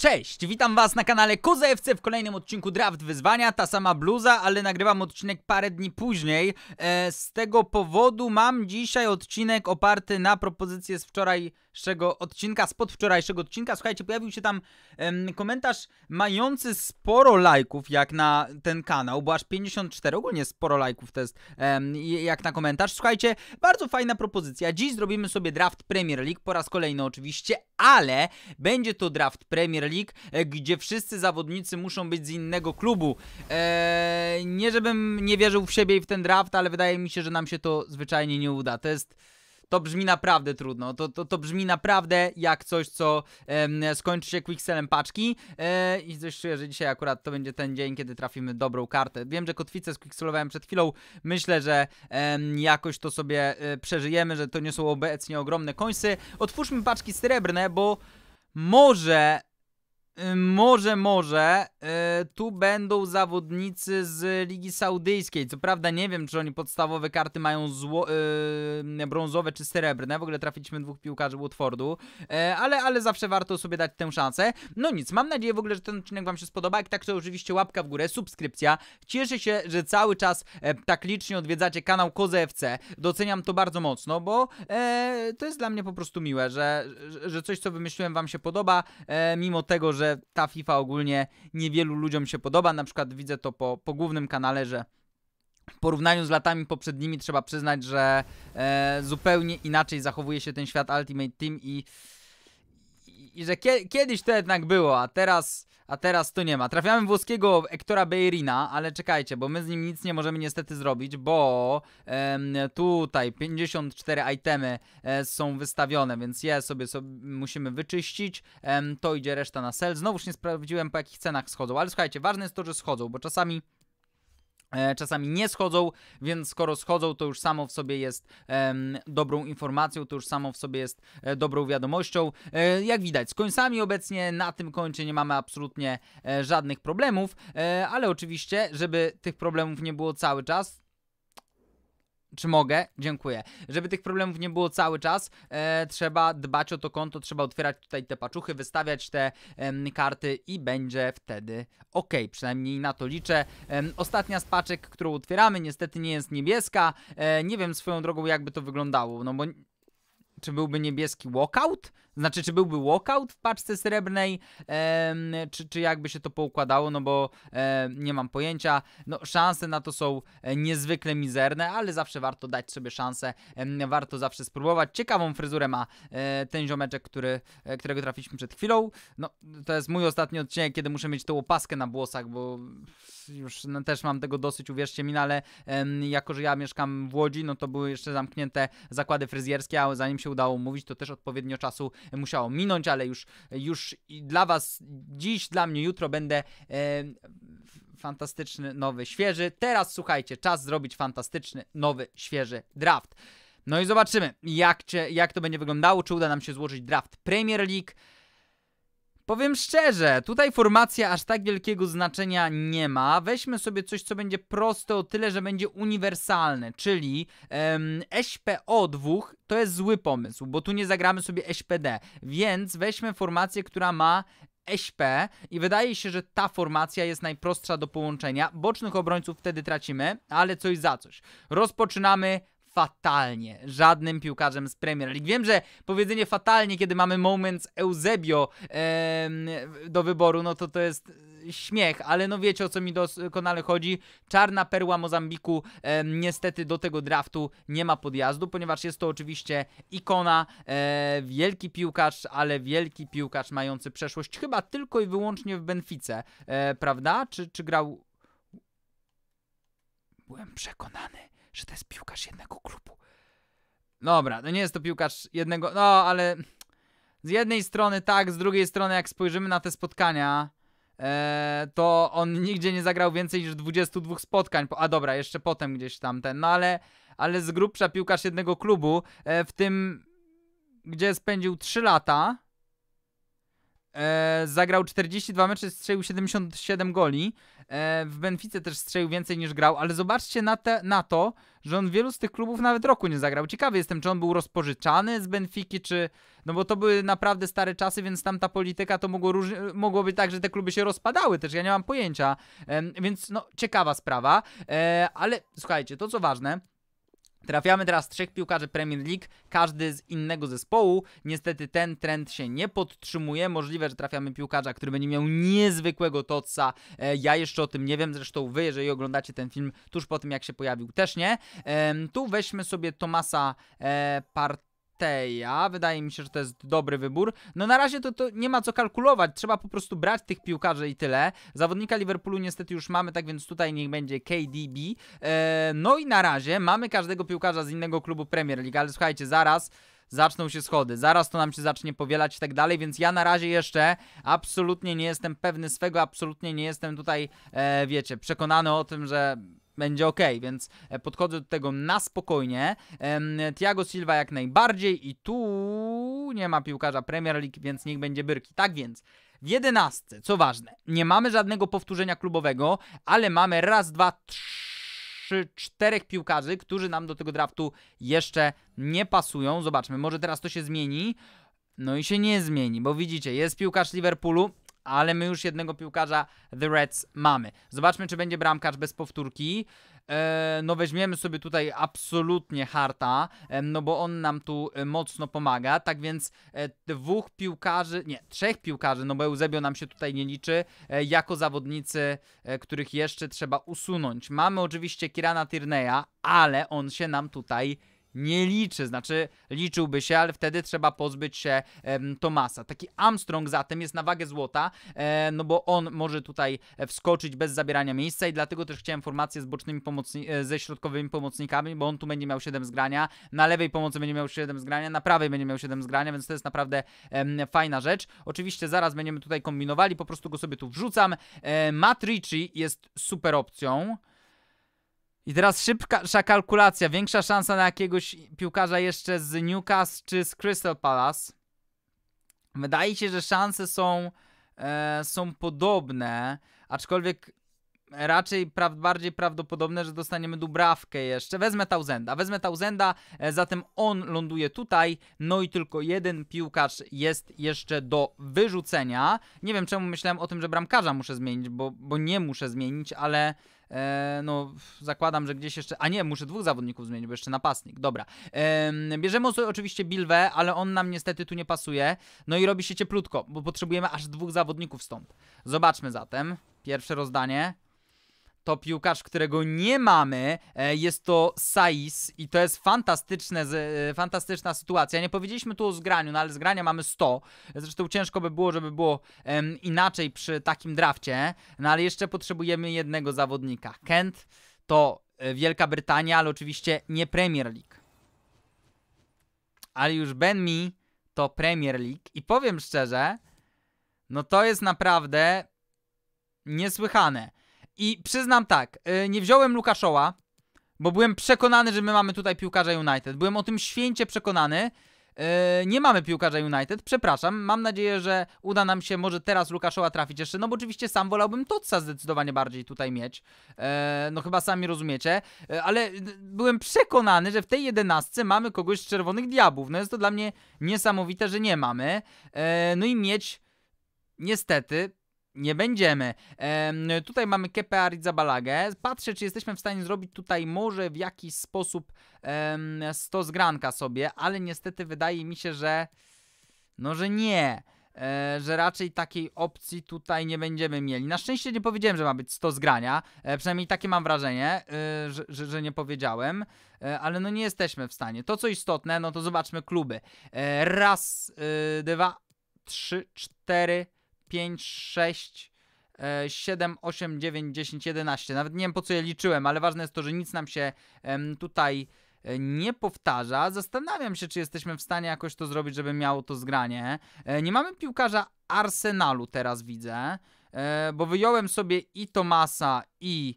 Cześć, witam was na kanale KuzaFC w kolejnym odcinku Draft Wyzwania, ta sama bluza, ale nagrywam odcinek parę dni później. E, z tego powodu mam dzisiaj odcinek oparty na propozycję z wczoraj wczorajszego odcinka, spod wczorajszego odcinka. Słuchajcie, pojawił się tam em, komentarz mający sporo lajków jak na ten kanał, bo aż 54, ogólnie sporo lajków to jest em, jak na komentarz. Słuchajcie, bardzo fajna propozycja. Dziś zrobimy sobie draft Premier League, po raz kolejny oczywiście, ale będzie to draft Premier League, e, gdzie wszyscy zawodnicy muszą być z innego klubu. E, nie żebym nie wierzył w siebie i w ten draft, ale wydaje mi się, że nam się to zwyczajnie nie uda. To jest to brzmi naprawdę trudno. To, to, to brzmi naprawdę jak coś, co skończy się quickselem paczki. E, I coś czuję, że dzisiaj akurat to będzie ten dzień, kiedy trafimy dobrą kartę. Wiem, że kotwicę quickselowałem przed chwilą. Myślę, że jakoś to sobie e, przeżyjemy, że to nie są obecnie ogromne końsy. Otwórzmy paczki srebrne, bo może Y, może, może. Y, tu będą zawodnicy z Ligi Saudyjskiej. Co prawda nie wiem, czy oni podstawowe karty mają zło, yy, brązowe czy srebrne. W ogóle trafiliśmy dwóch piłkarzy Watfordu. Yy, ale, ale zawsze warto sobie dać tę szansę. No nic, mam nadzieję w ogóle, że ten odcinek Wam się spodoba. Jak tak, to oczywiście łapka w górę, subskrypcja. Cieszę się, że cały czas e, tak licznie odwiedzacie kanał Kozewce. Doceniam to bardzo mocno, bo e, to jest dla mnie po prostu miłe, że, że coś, co wymyśliłem Wam się podoba, e, mimo tego, że że ta FIFA ogólnie niewielu ludziom się podoba. Na przykład widzę to po, po głównym kanale, że w porównaniu z latami poprzednimi trzeba przyznać, że e, zupełnie inaczej zachowuje się ten świat Ultimate Team i i że kie, kiedyś to jednak było, a teraz, a teraz to nie ma. Trafiamy włoskiego Ektora Beirina, ale czekajcie, bo my z nim nic nie możemy niestety zrobić, bo em, tutaj 54 itemy e, są wystawione, więc je sobie, sobie musimy wyczyścić. Em, to idzie reszta na sel. Znowuż nie sprawdziłem po jakich cenach schodzą, ale słuchajcie, ważne jest to, że schodzą, bo czasami E, czasami nie schodzą, więc skoro schodzą, to już samo w sobie jest dobrą informacją, to już samo w sobie jest e, dobrą wiadomością. E, jak widać, z końcami obecnie na tym końcu nie mamy absolutnie e, żadnych problemów, ale oczywiście, żeby tych problemów nie było cały czas, czy mogę? Dziękuję. Żeby tych problemów nie było cały czas, e, trzeba dbać o to konto, trzeba otwierać tutaj te paczuchy, wystawiać te e, karty i będzie wtedy ok. Przynajmniej na to liczę. E, ostatnia z paczek, którą otwieramy, niestety nie jest niebieska. E, nie wiem swoją drogą, jakby to wyglądało, no bo czy byłby niebieski walkout? Znaczy, czy byłby walkout w paczce srebrnej, e, czy, czy jakby się to poukładało, no bo e, nie mam pojęcia. No, szanse na to są e, niezwykle mizerne, ale zawsze warto dać sobie szansę, e, warto zawsze spróbować. Ciekawą fryzurę ma e, ten ziomeczek, który, e, którego trafiliśmy przed chwilą. No, to jest mój ostatni odcinek, kiedy muszę mieć tą opaskę na włosach, bo już no, też mam tego dosyć, uwierzcie mi, no, ale jako, że ja mieszkam w Łodzi, no to były jeszcze zamknięte zakłady fryzjerskie, a zanim się udało mówić, to też odpowiednio czasu musiało minąć, ale już, już dla Was dziś, dla mnie jutro będę e, fantastyczny, nowy, świeży. Teraz słuchajcie, czas zrobić fantastyczny, nowy, świeży draft. No i zobaczymy, jak, jak to będzie wyglądało, czy uda nam się złożyć draft Premier League Powiem szczerze, tutaj formacja aż tak wielkiego znaczenia nie ma. Weźmy sobie coś, co będzie proste o tyle, że będzie uniwersalne, czyli em, SPO2 to jest zły pomysł, bo tu nie zagramy sobie SPD, więc weźmy formację, która ma SP i wydaje się, że ta formacja jest najprostsza do połączenia. Bocznych obrońców wtedy tracimy, ale coś za coś. Rozpoczynamy fatalnie żadnym piłkarzem z Premier League. Wiem, że powiedzenie fatalnie, kiedy mamy moment z Eusebio e, do wyboru, no to to jest e, śmiech, ale no wiecie o co mi doskonale chodzi. Czarna perła Mozambiku e, niestety do tego draftu nie ma podjazdu, ponieważ jest to oczywiście ikona, e, wielki piłkarz, ale wielki piłkarz mający przeszłość chyba tylko i wyłącznie w Benfice, e, prawda? Czy, czy grał Byłem przekonany, że to jest piłkarz jednego klubu. Dobra, no nie jest to piłkarz jednego. No, ale z jednej strony tak, z drugiej strony, jak spojrzymy na te spotkania, e, to on nigdzie nie zagrał więcej niż 22 spotkań. A dobra, jeszcze potem gdzieś tam ten, no ale, ale z grubsza piłkarz jednego klubu, e, w tym gdzie spędził 3 lata E, zagrał 42 mecze, strzelił 77 goli. E, w Benfice też strzelił więcej niż grał, ale zobaczcie na, te, na to, że on wielu z tych klubów nawet roku nie zagrał. Ciekawy jestem, czy on był rozpożyczany z Benfiki, czy. No bo to były naprawdę stare czasy, więc tam ta polityka to mogło róż... mogło być tak, że te kluby się rozpadały też, ja nie mam pojęcia. E, więc no, ciekawa sprawa. E, ale słuchajcie, to co ważne, Trafiamy teraz trzech piłkarzy Premier League, każdy z innego zespołu. Niestety ten trend się nie podtrzymuje. Możliwe, że trafiamy piłkarza, który będzie miał niezwykłego toca. E, ja jeszcze o tym nie wiem, zresztą wy, jeżeli oglądacie ten film tuż po tym, jak się pojawił, też nie. E, tu weźmy sobie Tomasa e, Part Mateja. Wydaje mi się, że to jest dobry wybór. No na razie to, to nie ma co kalkulować. Trzeba po prostu brać tych piłkarzy i tyle. Zawodnika Liverpoolu niestety już mamy, tak więc tutaj niech będzie KDB. Eee, no i na razie mamy każdego piłkarza z innego klubu Premier League, ale słuchajcie, zaraz zaczną się schody, zaraz to nam się zacznie powielać i tak dalej, więc ja na razie jeszcze absolutnie nie jestem pewny swego, absolutnie nie jestem tutaj, e, wiecie, przekonany o tym, że będzie ok, więc e, podchodzę do tego na spokojnie. Thiago Silva jak najbardziej i tu nie ma piłkarza Premier League, więc niech będzie Byrki. Tak więc w jedenastce, co ważne, nie mamy żadnego powtórzenia klubowego, ale mamy raz, dwa, trzy, czterech piłkarzy, którzy nam do tego draftu jeszcze nie pasują. Zobaczmy, może teraz to się zmieni. No i się nie zmieni, bo widzicie, jest piłkarz Liverpoolu, ale my już jednego piłkarza The Reds mamy. Zobaczmy, czy będzie bramkarz bez powtórki. E, no weźmiemy sobie tutaj absolutnie Harta, e, no bo on nam tu e, mocno pomaga, tak więc dwóch piłkarzy, nie, trzech piłkarzy, no bo Eusebio nam się tutaj nie liczy, jako zawodnicy, których jeszcze trzeba usunąć. Mamy oczywiście Kirana Tyrneya, ale on się nam tutaj nie liczy, znaczy liczyłby się, ale wtedy trzeba pozbyć się Tomasa. Taki Armstrong zatem jest na wagę złota, e, no bo on może tutaj wskoczyć bez zabierania miejsca i dlatego też chciałem formację z bocznymi pomocnikami, e, ze środkowymi pomocnikami, bo on tu będzie miał 7 zgrania, na lewej pomocy będzie miał 7 zgrania, na prawej będzie miał 7 zgrania, więc to jest naprawdę fajna rzecz. Oczywiście zaraz będziemy tutaj kombinowali, po prostu go sobie tu wrzucam. E, jest super opcją. I teraz szybka kalkulacja. Większa szansa na jakiegoś piłkarza jeszcze z Newcastle czy z Crystal Palace. Wydaje się, że szanse są, e, są podobne, aczkolwiek raczej pra bardziej prawdopodobne, że dostaniemy Dubrawkę jeszcze. Wezmę Tausenda, wezmę Tausenda, e, zatem on ląduje tutaj, no i tylko jeden piłkarz jest jeszcze do wyrzucenia. Nie wiem czemu myślałem o tym, że bramkarza muszę zmienić, bo, bo nie muszę zmienić, ale E, no, zakładam, że gdzieś jeszcze. A nie, muszę dwóch zawodników zmienić, bo jeszcze napastnik. Dobra. E, bierzemy sobie oczywiście Bilwę, ale on nam niestety tu nie pasuje. No i robi się cieplutko, bo potrzebujemy aż dwóch zawodników stąd. Zobaczmy zatem. Pierwsze rozdanie to piłkarz, którego nie mamy, e, jest to Saiz i to jest fantastyczne, e, fantastyczna sytuacja. Nie powiedzieliśmy tu o zgraniu, no ale zgrania mamy 100. Zresztą ciężko by było, żeby było inaczej przy takim drafcie, no ale jeszcze potrzebujemy jednego zawodnika. Kent to e, Wielka Brytania, ale oczywiście nie Premier League. Ale już Benmi to Premier League i powiem szczerze, no to jest naprawdę niesłychane. I przyznam tak, y, nie wziąłem Lukaszoła, bo byłem przekonany, że my mamy tutaj piłkarza United. Byłem o tym święcie przekonany. Y, nie mamy piłkarza United, przepraszam. Mam nadzieję, że uda nam się może teraz Lukaszoła trafić jeszcze. No bo oczywiście sam wolałbym Totsa zdecydowanie bardziej tutaj mieć. Y, no chyba sami rozumiecie. Ale byłem przekonany, że w tej jedenastce mamy kogoś z Czerwonych Diabłów. No jest to dla mnie niesamowite, że nie mamy. No i mieć niestety nie będziemy. tutaj mamy Kepe Arizabalagę. Patrzę, czy jesteśmy w stanie zrobić tutaj może w jakiś sposób 100 zgranka sobie, ale niestety wydaje mi się, że no, że nie. E, że raczej takiej opcji tutaj nie będziemy mieli. Na szczęście nie powiedziałem, że ma być 100 zgrania, e, przynajmniej takie mam wrażenie, e, że, że, że, nie powiedziałem, e, ale no nie jesteśmy w stanie. To co istotne, no to zobaczmy kluby. E, raz, y, dwa, trzy, cztery, 5, 6, 7, 8, 9, 10, 11. Nawet nie wiem po co je liczyłem, ale ważne jest to, że nic nam się tutaj e, nie powtarza. Zastanawiam się, czy jesteśmy w stanie jakoś to zrobić, żeby miało to zgranie. E, nie mamy piłkarza Arsenalu teraz widzę, e, bo wyjąłem sobie i Tomasa i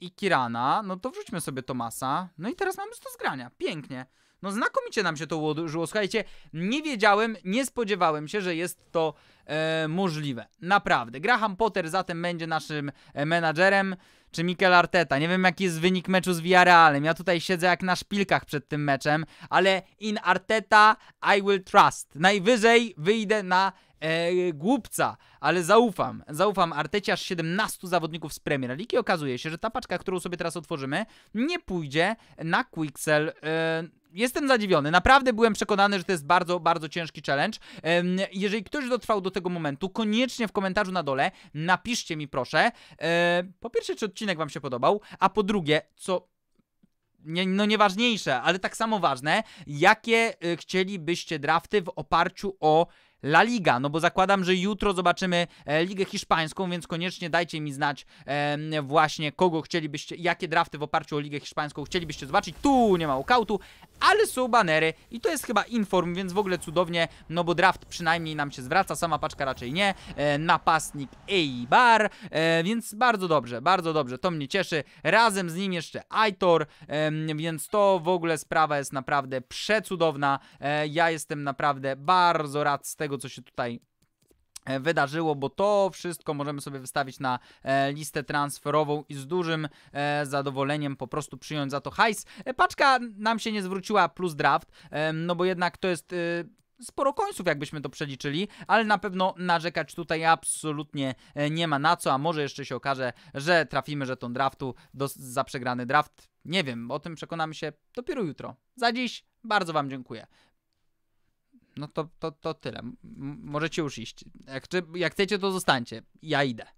i Kirana. No to wrzućmy sobie Tomasa. No i teraz mamy to zgrania. Pięknie. No znakomicie nam się to ułożyło. Słuchajcie, nie wiedziałem, nie spodziewałem się, że jest to e, możliwe. Naprawdę. Graham Potter zatem będzie naszym e, menadżerem, czy Mikel Arteta. Nie wiem, jaki jest wynik meczu z Villarrealem. Ja tutaj siedzę jak na szpilkach przed tym meczem, ale in Arteta I will trust. Najwyżej wyjdę na e, głupca, ale zaufam. Zaufam Artecie aż 17 zawodników z Premier League i okazuje się, że ta paczka, którą sobie teraz otworzymy, nie pójdzie na Quixel. E, jestem zadziwiony. Naprawdę byłem przekonany, że to jest bardzo, bardzo ciężki challenge. Jeżeli ktoś dotrwał do tego momentu, koniecznie w komentarzu na dole napiszcie mi proszę, e, po pierwsze, czy odcinek wam się podobał, a po drugie, co nie, no nieważniejsze, ale tak samo ważne, jakie e, chcielibyście drafty w oparciu o La Liga, no bo zakładam, że jutro zobaczymy e, Ligę Hiszpańską, więc koniecznie dajcie mi znać właśnie kogo chcielibyście, jakie drafty w oparciu o Ligę Hiszpańską chcielibyście zobaczyć. Tu nie ma ukautu ale są banery i to jest chyba inform, więc w ogóle cudownie, no bo draft przynajmniej nam się zwraca, sama paczka raczej nie, e, napastnik Eibar, e, więc bardzo dobrze, bardzo dobrze, to mnie cieszy, razem z nim jeszcze Aitor, e, więc to w ogóle sprawa jest naprawdę przecudowna, e, ja jestem naprawdę bardzo rad z tego, co się tutaj E, wydarzyło, bo to wszystko możemy sobie wystawić na e, listę transferową i z dużym e, zadowoleniem po prostu przyjąć za to hajs. paczka nam się nie zwróciła plus draft, no bo jednak to jest y, sporo końców, jakbyśmy to przeliczyli, ale na pewno narzekać tutaj absolutnie nie ma na co, a może jeszcze się okaże, że trafimy że tą draftu do, za przegrany draft. Nie wiem, o tym przekonamy się dopiero jutro. Za dziś bardzo Wam dziękuję. No to, to, to tyle. M możecie już iść. Jak, jak chcecie, to zostańcie. Ja idę.